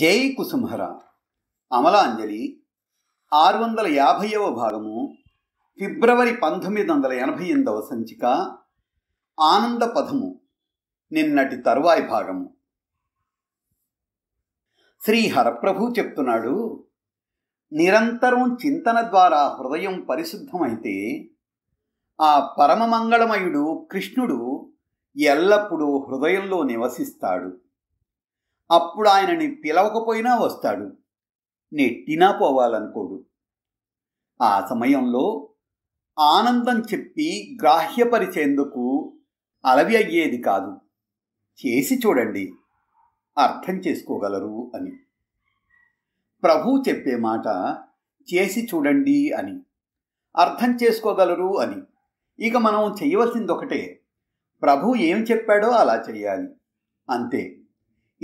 జై కుసుమహర అమలాంజలి ఆరు వందల యాభైవ భాగము ఫిబ్రవరి పంతొమ్మిది వందల ఎనభై ఎనిమిదవ సంచిక ఆనంద పదము నిన్నటి తరువాయి భాగము శ్రీ హరప్రభు చెప్తున్నాడు నిరంతరం చింతన ద్వారా హృదయం పరిశుద్ధమైతే ఆ పరమమంగళమయుడు కృష్ణుడు ఎల్లప్పుడూ హృదయంలో నివసిస్తాడు అప్పుడు ఆయనని పిలవకపోయినా వస్తాడు నెట్టినా పోవాలనుకోడు ఆ సమయంలో ఆనందం చెప్పి గ్రాహ్యపరిచేందుకు అలవి అయ్యేది కాదు చేసి చూడండి అర్థం చేసుకోగలరు అని ప్రభు చెప్పే మాట చేసి చూడండి అని అర్థం చేసుకోగలరు అని ఇక మనం చేయవలసింది ఒకటే ప్రభు ఏం చెప్పాడో అలా చేయాలి అంతే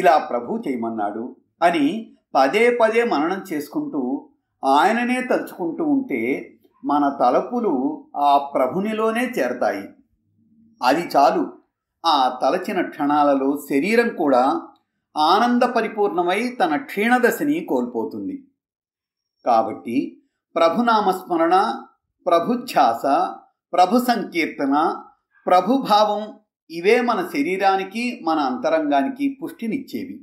ఇలా ప్రభు చేయమన్నాడు అని పదే పదే మననం చేసుకుంటూ ఆయననే తలుచుకుంటూ ఉంటే మన తలపులు ఆ ప్రభునిలోనే చేరతాయి అది చాలు ఆ తలచిన క్షణాలలో శరీరం కూడా ఆనంద పరిపూర్ణమై తన క్షీణదశని కోల్పోతుంది కాబట్టి ప్రభునామస్మరణ ప్రభుధ్యాస ప్రభు సంకీర్తన ప్రభుభావం ఇవే మన శరీరానికి మన అంతరంగానికి పుష్టినిచ్చేవి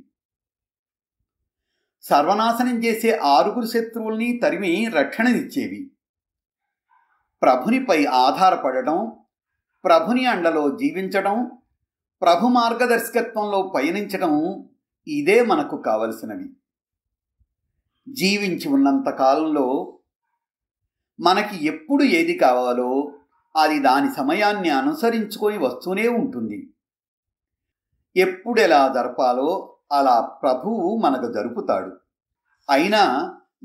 సర్వనాశనం చేసే ఆరుగురు శత్రువుల్ని తరిమి రక్షణనిచ్చేవి ప్రభునిపై ఆధారపడటం ప్రభుని అండలో జీవించడం ప్రభు మార్గదర్శకత్వంలో పయనించడం ఇదే మనకు కావలసినవి జీవించి ఉన్నంత కాలంలో మనకి ఎప్పుడు ఏది కావాలో అది దాని సమయాన్ని అనుసరించుకొని వస్తూనే ఉంటుంది ఎప్పుడెలా జరపాలో అలా ప్రభువు మనకు జరుపుతాడు అయినా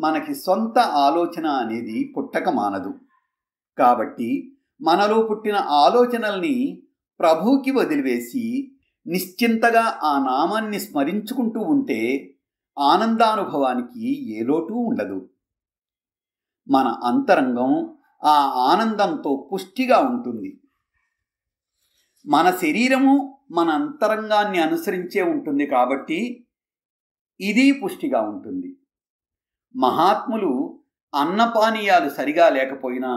మనకి సొంత ఆలోచన అనేది పుట్టక మానదు కాబట్టి మనలో పుట్టిన ఆలోచనల్ని ప్రభువుకి వదిలివేసి నిశ్చింతగా ఆ నామాన్ని స్మరించుకుంటూ ఉంటే ఆనందానుభవానికి ఏ లోటు ఉండదు మన అంతరంగం ఆ ఆనందంతో పుష్టిగా ఉంటుంది మన శరీరము మన అంతరంగాన్ని అనుసరించే ఉంటుంది కాబట్టి ఇది పుష్టిగా ఉంటుంది మహాత్ములు అన్నపానీయాలు సరిగా లేకపోయినా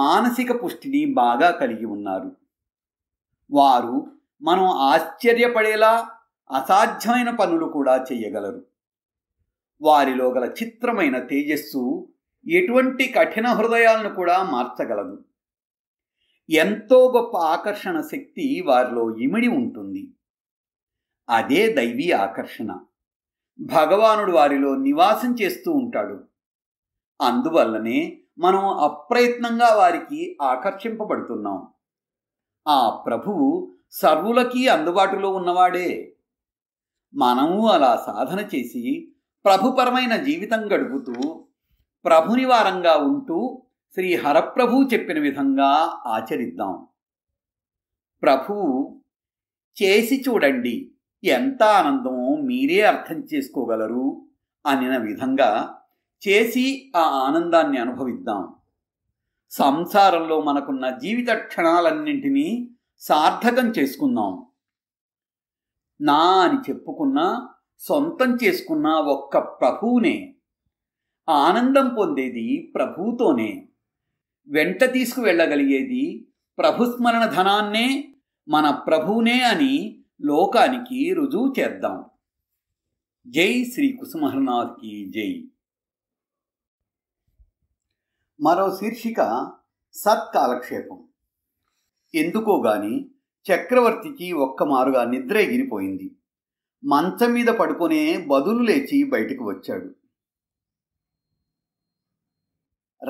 మానసిక పుష్టిని బాగా కలిగి ఉన్నారు వారు మనం ఆశ్చర్యపడేలా అసాధ్యమైన పనులు కూడా చేయగలరు వారిలో గల చిత్రమైన తేజస్సు ఎటువంటి కఠిన హృదయాలను కూడా మార్చగలదు ఎంతో గొప్ప ఆకర్షణ శక్తి వారిలో ఇమిడి ఉంటుంది అదే దైవీ ఆకర్షణ భగవానుడు వారిలో నివాసం చేస్తూ ఉంటాడు అందువల్లనే మనం అప్రయత్నంగా వారికి ఆకర్షింపబడుతున్నాం ఆ ప్రభువు సర్వులకి అందుబాటులో ఉన్నవాడే మనము అలా సాధన చేసి ప్రభుపరమైన జీవితం గడుపుతూ ప్రభునివారంగా ఉంటూ శ్రీ హరప్రభు చెప్పిన విధంగా ఆచరిద్దాం ప్రభువు చేసి చూడండి ఎంత ఆనందమో మీరే అర్థం చేసుకోగలరు అనిన విధంగా చేసి ఆ ఆనందాన్ని అనుభవిద్దాం సంసారంలో మనకున్న జీవిత క్షణాలన్నింటినీ సార్థకం చేసుకుందాం నా అని చెప్పుకున్నా సొంతం చేసుకున్న ఒక్క ప్రభువునే ఆనందం పొందేది ప్రభుతోనే వెంట తీసుకువెళ్ళగలిగేది ప్రభుస్మరణ ధనాన్నే మన ప్రభునే అని లోకానికి రుజువు చేద్దాం జై శ్రీ కుసుమహర్నాథ్కి జై మరో శీర్షిక సత్ కాలక్షేపం ఎందుకోగాని చక్రవర్తికి ఒక్క మారుగా నిద్ర ఎగిరిపోయింది మంచం మీద పడుకునే బదులు లేచి బయటకు వచ్చాడు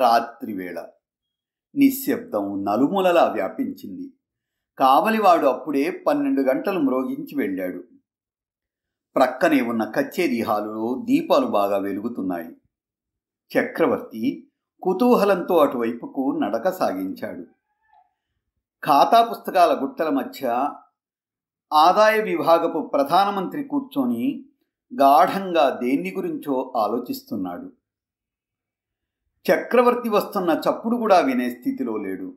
రాత్రివేళ నిశ్శబ్దం నలుమూలలా వ్యాపించింది కావలివాడు అప్పుడే పన్నెండు గంటలు మ్రోగించి వెళ్ళాడు ప్రక్కనే ఉన్న కచ్చేరీ హాలులో దీపాలు బాగా వెలుగుతున్నాయి చక్రవర్తి కుతూహలంతో అటువైపుకు నడక సాగించాడు ఖాతా పుస్తకాల గుట్టల మధ్య ఆదాయ విభాగపు ప్రధానమంత్రి కూర్చొని గాఢంగా దేన్ని గురించో ఆలోచిస్తున్నాడు చక్రవర్తి వస్తున్న చప్పుడు కూడా వినే స్థితిలో లేడు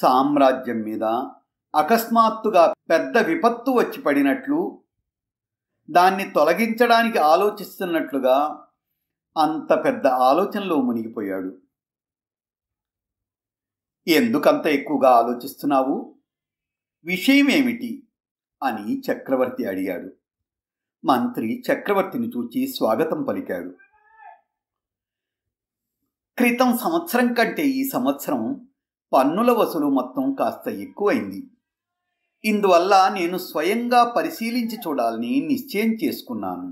సామ్రాజ్యం మీద అకస్మాత్తుగా పెద్ద విపత్తు వచ్చి పడినట్లు దాన్ని తొలగించడానికి ఆలోచిస్తున్నట్లుగా అంత పెద్ద ఆలోచనలో మునిగిపోయాడు ఎందుకంత ఎక్కువగా ఆలోచిస్తున్నావు విషయం ఏమిటి అని చక్రవర్తి అడిగాడు మంత్రి చక్రవర్తిని చూచి స్వాగతం పలికాడు క్రితం సంవత్సరం కంటే ఈ సంవత్సరం పన్నుల వసూలు మొత్తం కాస్త ఎక్కువైంది ఇందువల్ల నేను స్వయంగా పరిశీలించి చూడాలని నిశ్చయం చేసుకున్నాను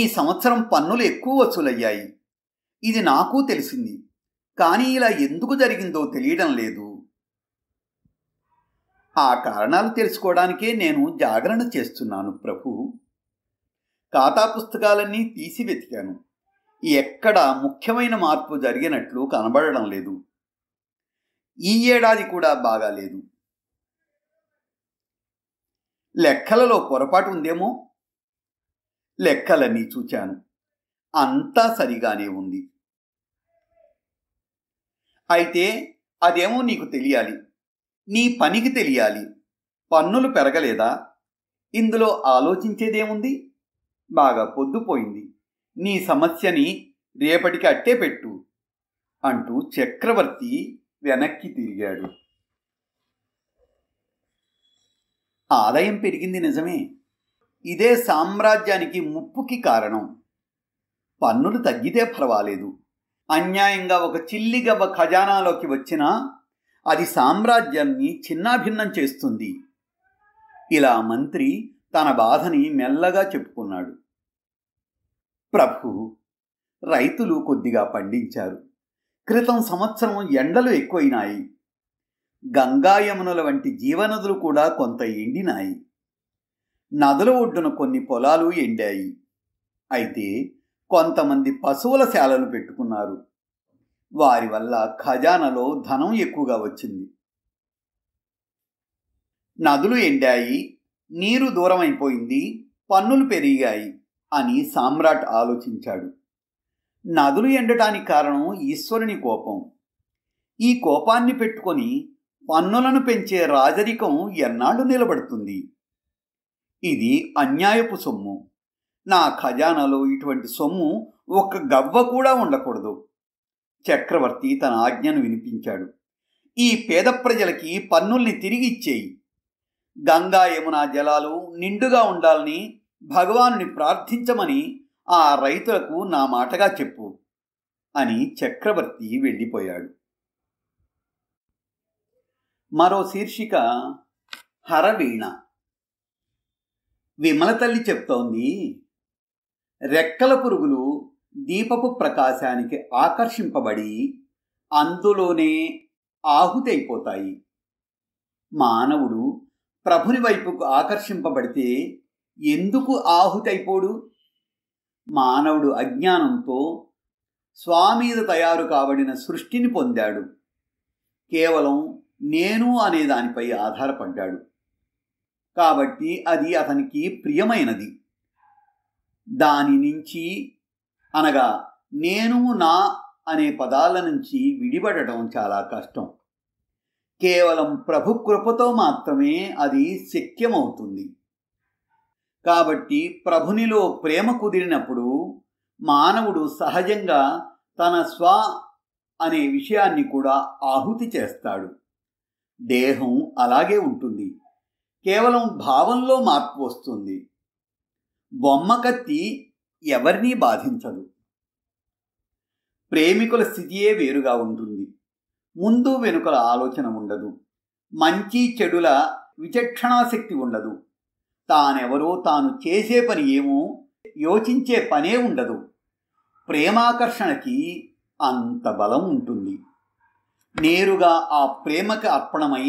ఈ సంవత్సరం పన్నులు ఎక్కువ వసూలయ్యాయి ఇది నాకు తెలిసింది కానీ ఇలా ఎందుకు జరిగిందో తెలియడం లేదు ఆ కారణాలు తెలుసుకోవడానికే నేను జాగరణ చేస్తున్నాను ప్రభు ఖాతా పుస్తకాలన్నీ తీసి వెతికాను ఎక్కడ ముఖ్యమైన మార్పు జరిగినట్లు కనబడడం లేదు ఈ ఏడాది కూడా బాగాలేదు లెక్కలలో పొరపాటు ఉందేమో లెక్కలన్నీ చూచాను అంతా సరిగానే ఉంది అయితే అదేమో నీకు తెలియాలి నీ పనికి తెలియాలి పన్నులు పెరగలేదా ఇందులో ఆలోచించేదేముంది బాగా పొద్దుపోయింది నీ సమస్యని రేపటికి అట్టే పెట్టు అంటూ చక్రవర్తి వెనక్కి తిరిగాడు ఆదాయం పెరిగింది నిజమే ఇదే సామ్రాజ్యానికి ముప్పుకి కారణం పన్నులు తగ్గితే పర్వాలేదు అన్యాయంగా ఒక చిల్లిగవ్వ ఖజానాలోకి వచ్చినా అది సామ్రాజ్యాన్ని చిన్నాభిన్నం చేస్తుంది ఇలా మంత్రి తన బాధని మెల్లగా చెప్పుకున్నాడు ప్రభు రైతులు కొద్దిగా పండించారు క్రితం సంవత్సరం ఎండలు ఎక్కువైనాయి గంగా యమునల వంటి జీవనదులు కూడా కొంత ఎండినాయి నదుల ఒడ్డున కొన్ని పొలాలు ఎండాయి అయితే కొంతమంది పశువుల శాలను పెట్టుకున్నారు వారి వల్ల ఖజానాలో ధనం ఎక్కువగా వచ్చింది నదులు ఎండాయి నీరు దూరం అయిపోయింది పన్నులు పెరిగాయి అని సామ్రాట్ ఆలోచించాడు నదులు ఎండటానికి కారణం ఈశ్వరుని కోపం ఈ కోపాన్ని పెట్టుకొని పన్నులను పెంచే రాజరికం ఎన్నాళ్ళు నిలబడుతుంది ఇది అన్యాయపు సొమ్ము నా ఖజానాలో ఇటువంటి సొమ్ము ఒక్క గవ్వ కూడా ఉండకూడదు చక్రవర్తి తన ఆజ్ఞను వినిపించాడు ఈ పేద ప్రజలకి పన్నుల్ని తిరిగి ఇచ్చేయి గంగా యమున జలాలు నిండుగా ఉండాలని భగవాన్ని ప్రార్థించమని ఆ రైతులకు నా మాటగా చెప్పు అని చక్రవర్తి వెళ్ళిపోయాడు మరో శీర్షిక హరవీణ విమల తల్లి చెప్తోంది రెక్కల పురుగులు దీపపు ప్రకాశానికి ఆకర్షింపబడి అందులోనే ఆహుతైపోతాయి మానవుడు ప్రభుని వైపుకు ఆకర్షింపబడితే ఎందుకు ఆహుతైపోడు మానవుడు అజ్ఞానంతో స్వామీద తయారు కాబడిన సృష్టిని పొందాడు కేవలం నేను అనే దానిపై ఆధారపడ్డాడు కాబట్టి అది అతనికి ప్రియమైనది దాని నుంచి అనగా నేను నా అనే పదాల నుంచి విడిపడటం చాలా కష్టం కేవలం ప్రభు కృపతో మాత్రమే అది శక్యమవుతుంది కాబట్టి ప్రభునిలో ప్రేమ కుదిరినప్పుడు మానవుడు సహజంగా తన స్వ అనే విషయాన్ని కూడా ఆహుతి చేస్తాడు దేహం అలాగే ఉంటుంది కేవలం భావంలో మార్పు వస్తుంది బొమ్మ కత్తి ఎవరినీ బాధించదు ప్రేమికుల స్థితియే వేరుగా ఉంటుంది ముందు వెనుకల ఆలోచన ఉండదు మంచి చెడుల విచక్షణాశక్తి ఉండదు తానెవరో తాను చేసే పని ఏమో యోచించే పనే ఉండదు ప్రేమాకర్షణకి అంత బలం ఉంటుంది నేరుగా ఆ ప్రేమకి అర్పణమై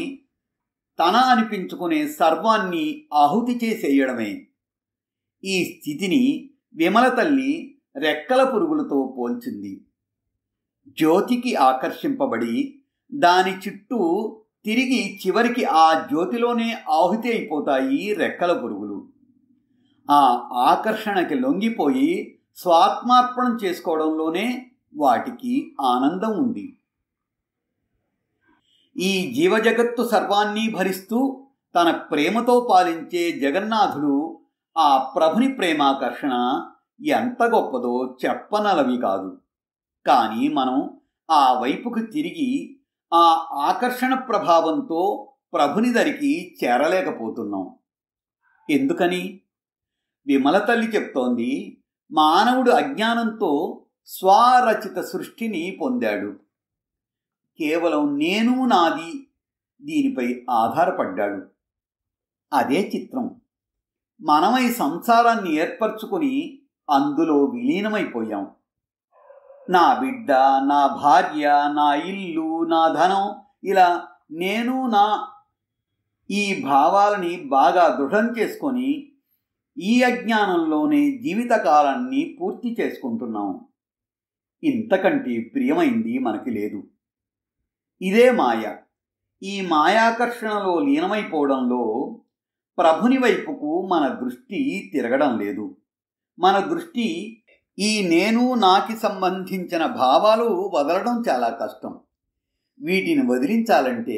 తన అనిపించుకునే సర్వాన్ని ఆహుతి చేసేయడమే ఈ స్థితిని విమల తల్లి రెక్కల పురుగులతో పోల్చింది జ్యోతికి ఆకర్షింపబడి దాని చుట్టూ తిరిగి చివరికి ఆ జ్యోతిలోనే ఆహుతి అయిపోతాయి రెక్కల పురుగులు ఆ ఆకర్షణకి లొంగిపోయి స్వాత్మార్పణం చేసుకోవడంలోనే వాటికి ఆనందం ఉంది ఈ జీవజగత్తు సర్వాన్ని భరిస్తూ తన ప్రేమతో పాలించే జగన్నాథుడు ఆ ప్రభుని ప్రేమాకర్షణ ఎంత గొప్పదో చెప్పనలవి కాదు కానీ మనం ఆ వైపుకు తిరిగి ఆ ఆకర్షణ ప్రభావంతో ప్రభుని దరికి చేరలేకపోతున్నాం ఎందుకని విమల తల్లి చెప్తోంది మానవుడు అజ్ఞానంతో స్వారచిత సృష్టిని పొందాడు కేవలం నేను నాది దీనిపై ఆధారపడ్డాడు అదే చిత్రం మనమై సంసారాన్ని ఏర్పరచుకుని అందులో విలీనమైపోయాం నా బిడ్డ నా భార్య నా ఇల్లు నా ధనం ఇలా నేను నా ఈ భావాలని బాగా దృఢం చేసుకొని ఈ అజ్ఞానంలోనే జీవితకాలాన్ని పూర్తి చేసుకుంటున్నాం ఇంతకంటే ప్రియమైంది మనకి లేదు ఇదే మాయ ఈ మాయాకర్షణలో లీనమైపోవడంలో ప్రభుని వైపుకు మన దృష్టి తిరగడం లేదు మన దృష్టి ఈ నేను నాకి సంబంధించిన భావాలు వదలడం చాలా కష్టం వీటిని వదిలించాలంటే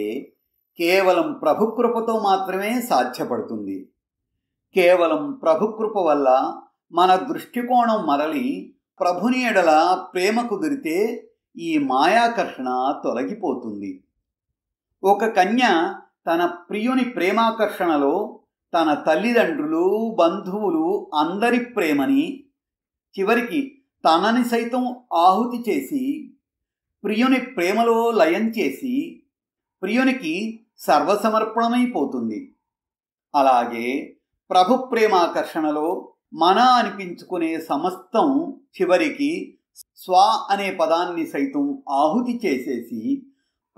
కేవలం ప్రభుకృపతో మాత్రమే సాధ్యపడుతుంది కేవలం ప్రభుకృప వల్ల మన దృష్టికోణం మరలి ప్రభుని ఎడల ప్రేమ కుదిరితే ఈ మాయాకర్షణ తొలగిపోతుంది ఒక కన్య తన ప్రియుని ప్రేమాకర్షణలో తన తల్లిదండ్రులు బంధువులు అందరి ప్రేమని చివరికి తనని సైతం ఆహుతి చేసి ప్రియుని ప్రేమలో లయం చేసి ప్రియునికి సర్వసమర్పణమైపోతుంది అలాగే ప్రభు ప్రేమాకర్షణలో మన అనిపించుకునే సమస్తం చివరికి స్వ అనే పదాన్ని సైతం ఆహుతి చేసేసి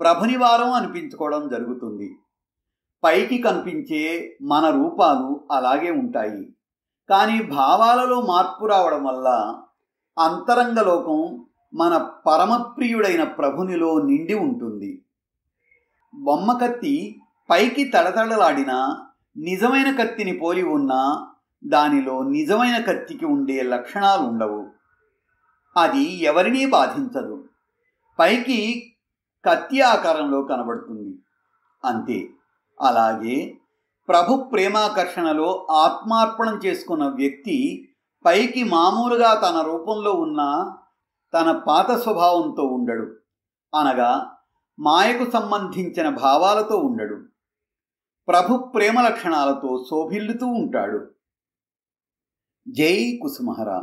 ప్రభునివారం అనిపించుకోవడం జరుగుతుంది పైకి కనిపించే మన రూపాలు అలాగే ఉంటాయి కానీ భావాలలో మార్పు రావడం వల్ల అంతరంగలోకం మన పరమప్రియుడైన ప్రభునిలో నిండి ఉంటుంది బొమ్మ కత్తి పైకి తడతడలాడినా నిజమైన కత్తిని పోలి ఉన్నా దానిలో నిజమైన కత్తికి ఉండే లక్షణాలు ఉండవు అది ఎవరినీ బాధించదు పైకి కత్తి ఆకారంలో కనబడుతుంది అంతే అలాగే ప్రభు ప్రేమాకర్షణలో ఆత్మార్పణం చేసుకున్న వ్యక్తి పైకి మామూలుగా తన రూపంలో ఉన్న తన పాత స్వభావంతో ఉండడు అనగా మాయకు సంబంధించిన భావాలతో ఉండడు ప్రభు ప్రేమ లక్షణాలతో శోభిల్లుతూ ఉంటాడు జై కుసుమహరా